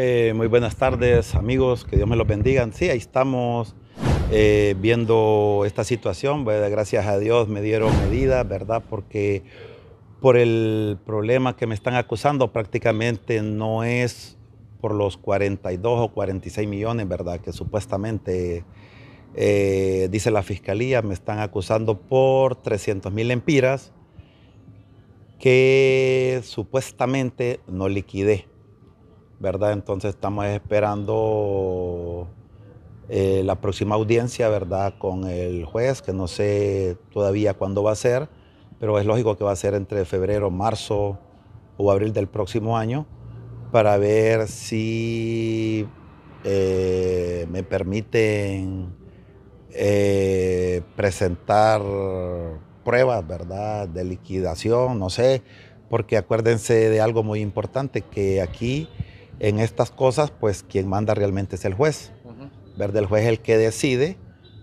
Eh, muy buenas tardes amigos, que Dios me los bendiga. Sí, ahí estamos eh, viendo esta situación. gracias a Dios me dieron medidas, ¿verdad? Porque por el problema que me están acusando prácticamente no es por los 42 o 46 millones, ¿verdad? Que supuestamente eh, dice la fiscalía, me están acusando por 300 mil empiras que supuestamente no liquidé. Entonces estamos esperando eh, la próxima audiencia, ¿verdad? Con el juez, que no sé todavía cuándo va a ser, pero es lógico que va a ser entre febrero, marzo o abril del próximo año, para ver si eh, me permiten eh, presentar pruebas, ¿verdad? De liquidación, no sé, porque acuérdense de algo muy importante, que aquí en estas cosas, pues quien manda realmente es el juez. ¿verdad? El juez es el que decide,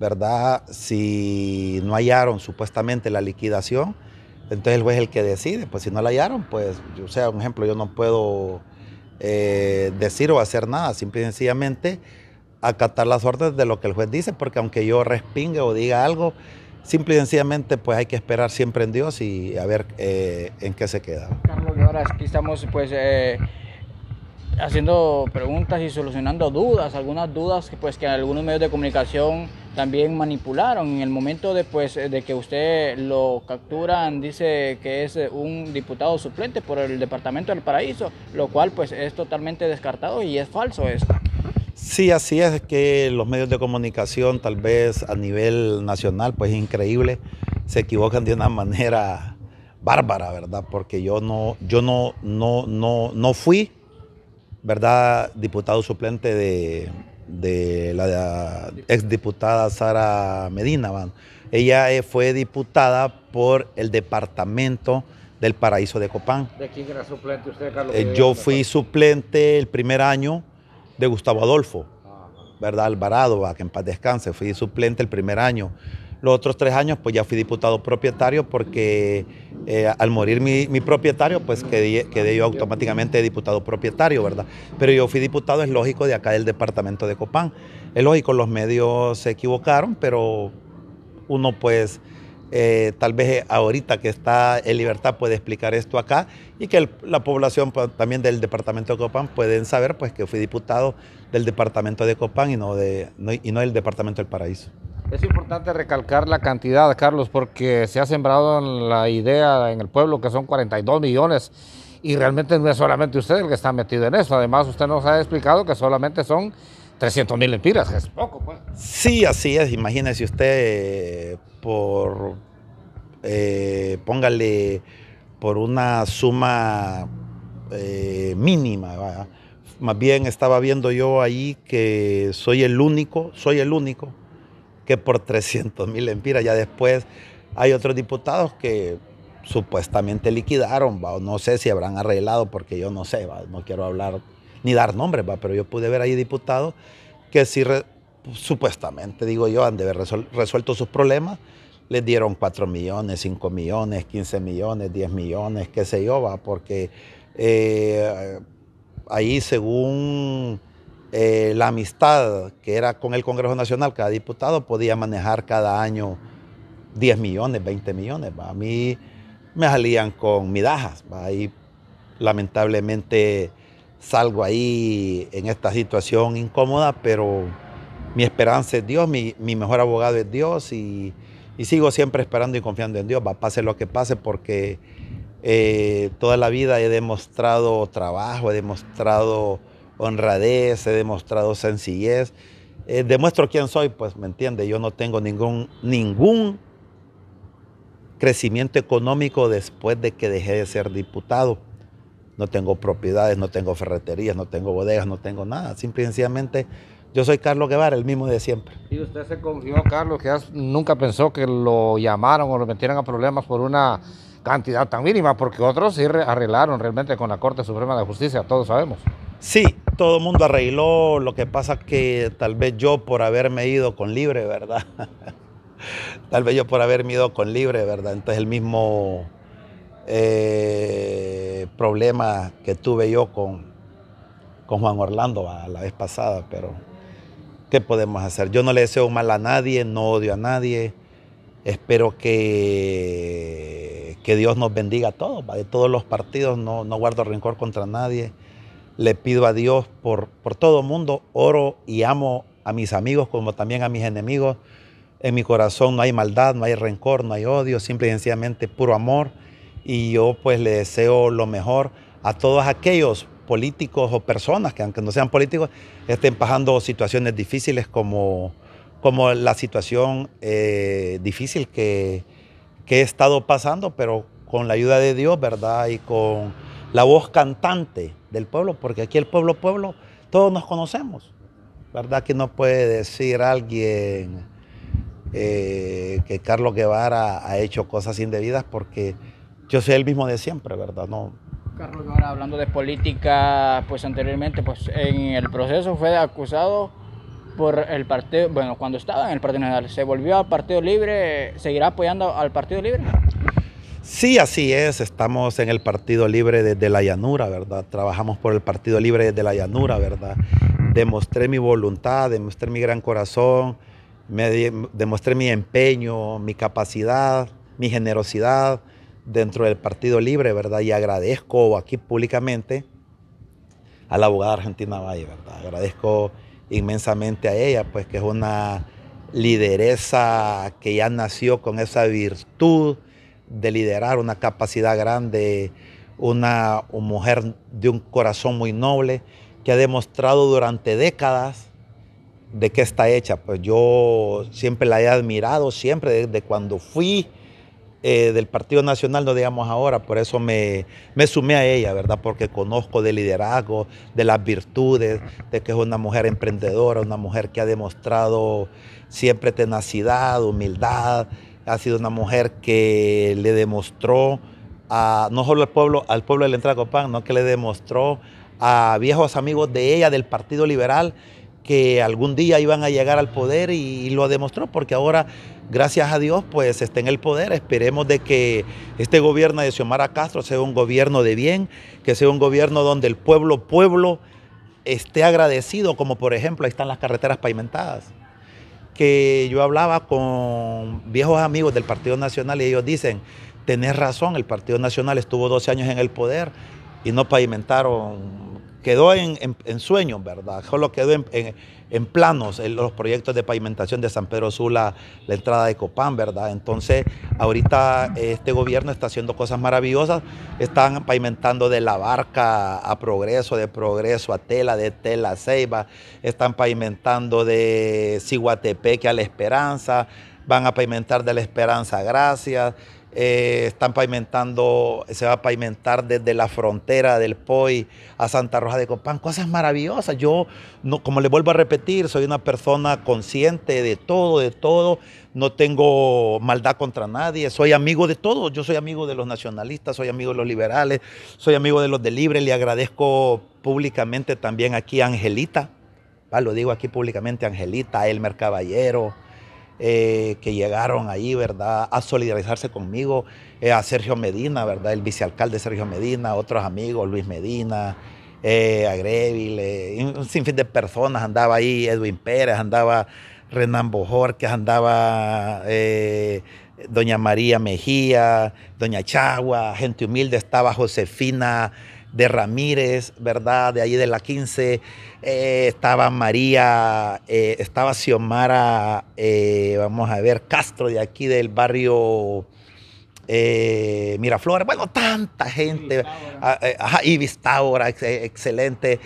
¿verdad? Si no hallaron supuestamente la liquidación, entonces el juez es el que decide. Pues si no la hallaron, pues, o sea, un ejemplo, yo no puedo eh, decir o hacer nada, simple y sencillamente acatar las órdenes de lo que el juez dice, porque aunque yo respingue o diga algo, simple y sencillamente pues hay que esperar siempre en Dios y a ver eh, en qué se queda. Carlos, ahora aquí estamos pues... Eh, haciendo preguntas y solucionando dudas, algunas dudas pues, que algunos medios de comunicación también manipularon. En el momento de, pues, de que usted lo capturan, dice que es un diputado suplente por el Departamento del Paraíso, lo cual pues, es totalmente descartado y es falso esto. Sí, así es que los medios de comunicación, tal vez a nivel nacional, pues increíble, se equivocan de una manera bárbara, ¿verdad? Porque yo no, yo no, no, no, no fui ¿verdad? Diputado suplente de, la ah, exdiputada Sara Medina. ¿van? Ella eh, fue diputada por el departamento del Paraíso de Copán. ¿De quién era suplente usted, Carlos? Eh, yo fui suplente el primer año de Gustavo Adolfo, ah. ¿verdad? Alvarado, que en paz descanse. Fui suplente el primer año. Los otros tres años, pues ya fui diputado propietario porque eh, al morir mi, propietario, pues quedé, quedé yo automáticamente diputado propietario, ¿verdad? Pero yo fui diputado, es lógico, de acá del departamento de Copán. Es lógico, los medios se equivocaron, pero uno pues... Eh, tal vez eh, ahorita que está en libertad puede explicar esto acá y que la población pues, también del departamento de Copán pueden saber pues que fui diputado del departamento de Copán y no, de, y no del departamento del Paraíso. Es importante recalcar la cantidad, Carlos, porque se ha sembrado la idea en el pueblo que son 42 millones y realmente no es solamente usted el que está metido en eso. Además, usted nos ha explicado que solamente son 300 mil empiras, es poco, pues. Sí, así es. Imagínese usted por, eh, póngale, por una suma eh, mínima, Más bien estaba viendo yo ahí que soy el único, soy el único que por 300 mil lempiras. Ya después hay otros diputados que supuestamente liquidaron, ¿va? no sé si habrán arreglado, porque yo no sé, ¿va? no quiero hablar ni dar nombres, ¿va? pero yo pude ver ahí diputados que si supuestamente, digo yo, han de haber resuelto sus problemas, les dieron 4 millones, 5 millones, 15 millones, 10 millones, qué sé yo, ¿va? porque eh, ahí según eh, la amistad que era con el Congreso Nacional, cada diputado podía manejar cada año 10 millones, 20 millones. A mí me salían con midajas. lamentablemente salgo ahí en esta situación incómoda, pero mi esperanza es Dios, mi, mejor abogado es Dios y, sigo siempre esperando y confiando en Dios. ¿va? Pase lo que pase porque eh, toda la vida he demostrado trabajo, he demostrado honradez, he demostrado sencillez. Eh, demuestro quién soy, pues me entiende, yo no tengo ningún, ningún crecimiento económico después de que dejé de ser diputado. No tengo propiedades, no tengo ferreterías, no tengo bodegas, no tengo nada. Simple y sencillamente yo soy Carlos Guevara, el mismo de siempre. ¿Y usted se confió, Carlos, que nunca pensó que lo llamaron o lo metieran a problemas por una cantidad tan mínima? Porque otros sí arreglaron realmente con la Corte Suprema de Justicia, todos sabemos. Sí, todo el mundo arregló, lo que pasa que tal vez yo por haberme ido con libre, ¿verdad? tal vez yo por haberme ido con libre, ¿verdad? Entonces el mismo eh, problema que tuve yo con, con Juan Orlando la vez pasada, pero ¿qué podemos hacer? Yo no le deseo mal a nadie, no odio a nadie. Espero que, que Dios nos bendiga a todos, de todos los partidos, no, no guardo rencor contra nadie. Le pido a Dios por, por todo mundo, oro y amo a mis amigos como también a mis enemigos. En mi corazón no hay maldad, no hay rencor, no hay odio, simple y sencillamente puro amor. Y yo pues le deseo lo mejor a todos aquellos políticos o personas que aunque no sean políticos estén pasando situaciones difíciles como, como la situación eh, difícil que, que he estado pasando, pero con la ayuda de Dios, ¿verdad? Y con la voz cantante del pueblo, porque aquí el pueblo, pueblo, todos nos conocemos. ¿Verdad que no puede decir alguien eh, que Carlos Guevara ha hecho cosas indebidas? Porque yo soy el mismo de siempre, ¿verdad? No, Carlos Guevara, hablando de política, pues anteriormente, pues en el proceso fue acusado por el partido, bueno, cuando estaba en el Partido Nacional, se volvió al Partido Libre, ¿seguirá apoyando al Partido Libre? Sí, así es. Estamos en el Partido Libre desde la Llanura, ¿verdad? Trabajamos por el Partido Libre desde la Llanura, ¿verdad? Demostré mi voluntad, demostré mi gran corazón, demostré mi empeño, mi capacidad, mi generosidad dentro del Partido Libre, ¿verdad? Y agradezco aquí públicamente a la abogada Argentina Valle, ¿verdad? Agradezco inmensamente a ella, pues que es una lideresa que ya nació con esa virtud, de liderar, una capacidad grande, una, mujer de un corazón muy noble que ha demostrado durante décadas de qué está hecha. Pues yo siempre la he admirado, siempre desde cuando fui eh, del Partido Nacional, no digamos ahora, por eso me, me, sumé a ella, ¿verdad? Porque conozco de liderazgo, de las virtudes, de que es una mujer emprendedora, una mujer que ha demostrado siempre tenacidad, humildad, ha sido una mujer que le demostró a, no solo al pueblo, al pueblo entrada Copán, no que le demostró a viejos amigos de ella, del Partido Liberal, que algún día iban a llegar al poder y, y, lo demostró, porque ahora, gracias a Dios, pues está en el poder. Esperemos de que este gobierno de Xiomara Castro sea un gobierno de bien, que sea un gobierno donde el pueblo, pueblo, esté agradecido, como por ejemplo ahí están las carreteras pavimentadas que yo hablaba con viejos amigos del Partido Nacional y ellos dicen, tenés razón, el Partido Nacional estuvo 12 años en el poder y no pavimentaron quedó en, sueños, ¿verdad? Solo quedó en, en planos los proyectos de pavimentación de San Pedro Sula, la entrada de Copán, ¿verdad? Entonces, ahorita este gobierno está haciendo cosas maravillosas, están pavimentando de la barca a progreso, de progreso a tela, de tela a ceiba, están pavimentando de Ciguatepeque a la esperanza, van a pavimentar de la esperanza a gracias eh, están pavimentando, se va a pavimentar desde la frontera del POI a Santa Rosa de Copán, cosas maravillosas. Yo, no, como le vuelvo a repetir, soy una persona consciente de todo, de todo, no tengo maldad contra nadie, soy amigo de todo, yo soy amigo de los nacionalistas, soy amigo de los liberales, soy amigo de los de Libre, le agradezco públicamente también aquí a Angelita, lo digo aquí públicamente, Angelita, Elmer Caballero, eh, que llegaron ahí, ¿verdad?, a solidarizarse conmigo, eh, a Sergio Medina, ¿verdad?, el vicealcalde Sergio Medina, otros amigos, Luis Medina, eh, eh un sinfín de personas, andaba ahí Edwin Pérez, andaba Renan Bojorquez, andaba doña María Mejía, doña Chagua, gente humilde, estaba Josefina de Ramírez, ¿verdad? De ahí de la 15, eh, estaba María, eh, estaba Xiomara, eh, vamos a ver, Castro de aquí del barrio Miraflores, bueno, tanta gente, Ibis Taura, ah, excelente,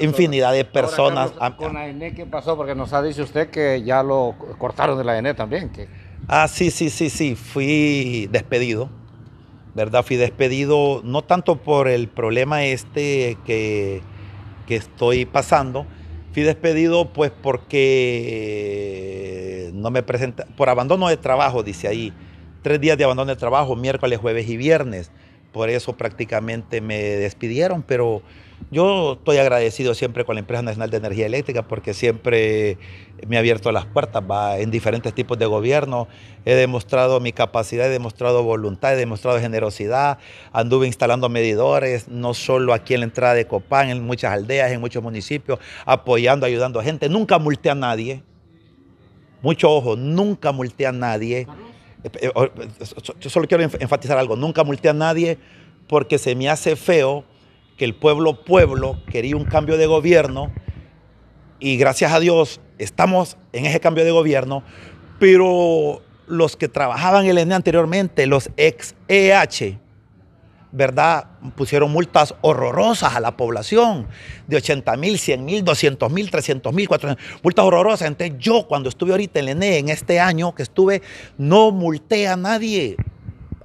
infinidad de personas. con la ah, ah. ENE, ¿qué pasó? Porque nos ha dicho usted que ya lo cortaron de la ENE también. Ah, sí, sí, sí, sí, fui despedido. ¿verdad? Fui despedido no tanto por el problema este que, que estoy pasando, fui despedido pues porque no me presenta, por abandono de trabajo, dice ahí, tres días de abandono de trabajo, miércoles, jueves y viernes por eso prácticamente me despidieron, pero yo estoy agradecido siempre con la Empresa Nacional de Energía Eléctrica porque siempre me ha abierto las puertas, va en diferentes tipos de gobierno, he demostrado mi capacidad, he demostrado voluntad, he demostrado generosidad, anduve instalando medidores, no solo aquí en la entrada de Copán, en muchas aldeas, en muchos municipios, apoyando, ayudando a gente, nunca multé a nadie, mucho ojo, nunca multé a nadie. Eh, oh, yo solo quiero enfatizar algo, nunca multé a nadie porque se me hace feo que el pueblo pueblo quería un cambio de gobierno y gracias a Dios estamos en ese cambio de gobierno, pero los que trabajaban en el ENE anteriormente, los ex EH, ¿verdad? Pusieron multas horrorosas a la población de 80 mil, 100 mil, 200 mil, 300 mil, 400 multas horrorosas. Entonces yo cuando estuve ahorita en el ENE, en este año que estuve, no multé a nadie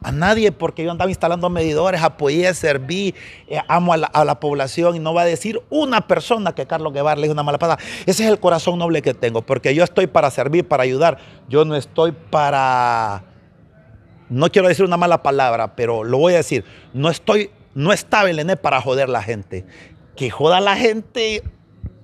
a nadie porque yo andaba instalando medidores, apoyé, serví, eh, amo a la, población y no va a decir una persona que Carlos Guevara le hizo una mala pasada. Ese es el corazón noble que tengo, porque yo estoy para servir, para ayudar. Yo no estoy para no quiero decir una mala palabra, pero lo voy a decir, no estoy, no está ene para joder la gente. Que joda a la gente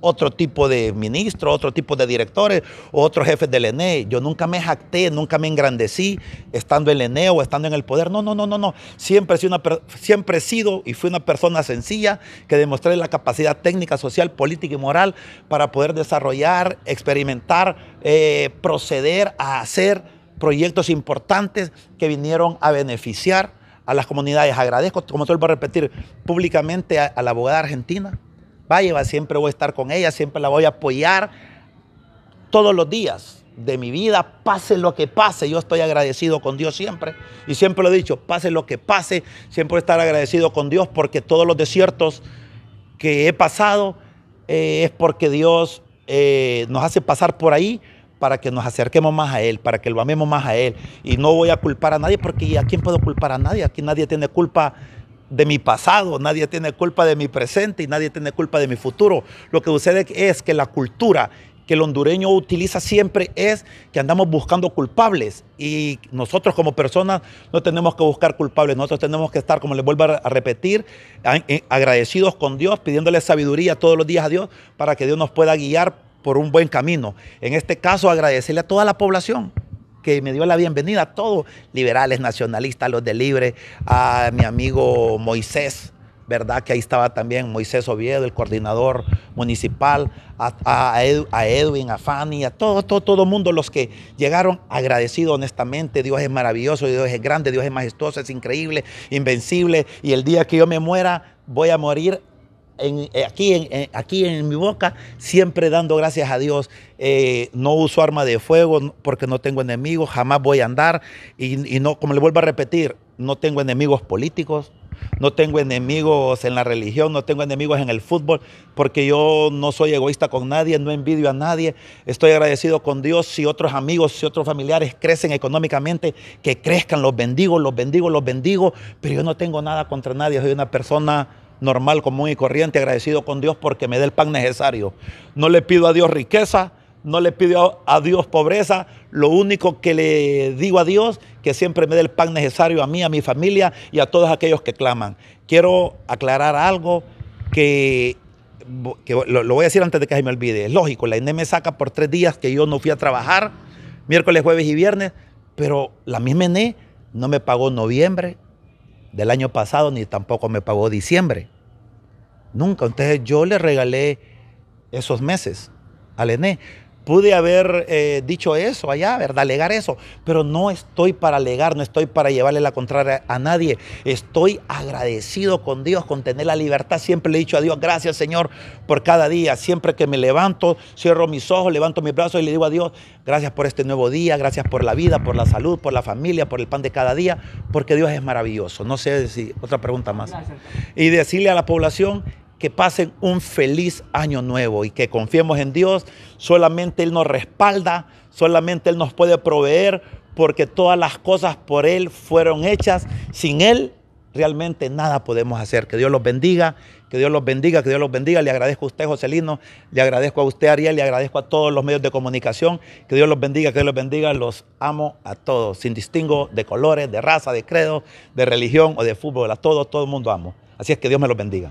otro tipo de ministro, otro tipo de directores, otro jefe del ENE. Yo nunca me jacté, nunca me engrandecí estando en el ENE o estando en el poder. No, no, no, no, no. Siempre he, sido una, siempre he sido y fui una persona sencilla que demostré la capacidad técnica, social, política y moral para poder desarrollar, experimentar, eh, proceder a hacer proyectos importantes que vinieron a beneficiar a las comunidades. Agradezco, como voy a repetir, públicamente a, la abogada argentina. Vaya, siempre voy a estar con ella, siempre la voy a apoyar todos los días de mi vida, pase lo que pase, yo estoy agradecido con Dios siempre. Y siempre lo he dicho, pase lo que pase, siempre estar agradecido con Dios porque todos los desiertos que he pasado eh, es porque Dios eh, nos hace pasar por ahí para que nos acerquemos más a Él, para que lo amemos más a Él. Y no voy a culpar a nadie porque ¿a quién puedo culpar a nadie? Aquí nadie tiene culpa de mi pasado, nadie tiene culpa de mi presente y nadie tiene culpa de mi futuro. Lo que sucede es que la cultura que el hondureño utiliza siempre es que andamos buscando culpables y nosotros como personas no tenemos que buscar culpables, nosotros tenemos que estar, como les vuelvo a repetir, agradecidos con Dios, pidiéndole sabiduría todos los días a Dios para que Dios nos pueda guiar por un buen camino. En este caso, agradecerle a toda la población que me dio la bienvenida, a todos, liberales, nacionalistas, los de Libre, a mi amigo Moisés, ¿verdad? Que ahí estaba también Moisés Oviedo, el coordinador municipal, a, Edwin, a Fanny, a todo, todo, todo mundo, los que llegaron agradecidos honestamente. Dios es maravilloso, Dios es grande, Dios es majestuoso, es increíble, invencible. Y el día que yo me muera, voy a morir eh, aquí, en, eh, aquí en mi boca, siempre dando gracias a Dios. Eh, no uso arma de fuego porque no tengo enemigos, jamás voy a andar. Y, no, como le vuelvo a repetir, no tengo enemigos políticos, no tengo enemigos en la religión, no tengo enemigos en el fútbol, porque yo no soy egoísta con nadie, no envidio a nadie. Estoy agradecido con Dios si otros amigos, si otros familiares crecen económicamente, que crezcan, los bendigo, los bendigo, los bendigo, pero yo no tengo nada contra nadie, soy una persona normal, común y corriente, agradecido con Dios porque me dé el pan necesario. No le pido a Dios riqueza, no le pido a Dios pobreza, lo único que le digo a Dios, que siempre me dé el pan necesario a mí, a mi familia y a todos aquellos que claman. Quiero aclarar algo que, lo, voy a decir antes de que se me olvide. Es lógico, la INE me saca por tres días que yo no fui a trabajar, miércoles, jueves y viernes, pero la misma INE no me pagó noviembre, del año pasado ni tampoco me pagó diciembre. Nunca. Entonces yo le regalé esos meses al ENE. Pude haber eh, dicho eso allá, ¿verdad? Alegar eso, pero no estoy para alegar, no estoy para llevarle la contraria a nadie. Estoy agradecido con Dios, con tener la libertad. Siempre le he dicho a Dios, gracias Señor por cada día. Siempre que me levanto, cierro mis ojos, levanto mis brazos y le digo a Dios, gracias por este nuevo día, gracias por la vida, por la salud, por la familia, por el pan de cada día, porque Dios es maravilloso. No sé si otra pregunta más. Y decirle a la población, que pasen un feliz año nuevo y que confiemos en Dios. Solamente Él nos respalda, solamente Él nos puede proveer, porque todas las cosas por Él fueron hechas. Sin Él realmente nada podemos hacer. Que Dios los bendiga, que Dios los bendiga, que Dios los bendiga. Le agradezco a usted, Joselino, le agradezco a usted, Ariel, le agradezco a todos los medios de comunicación. Que Dios los bendiga, que Dios los bendiga. Los amo a todos, sin distingo de colores, de raza, de credo, de religión o de fútbol. A todos, todo el mundo amo. Así es que Dios me los bendiga.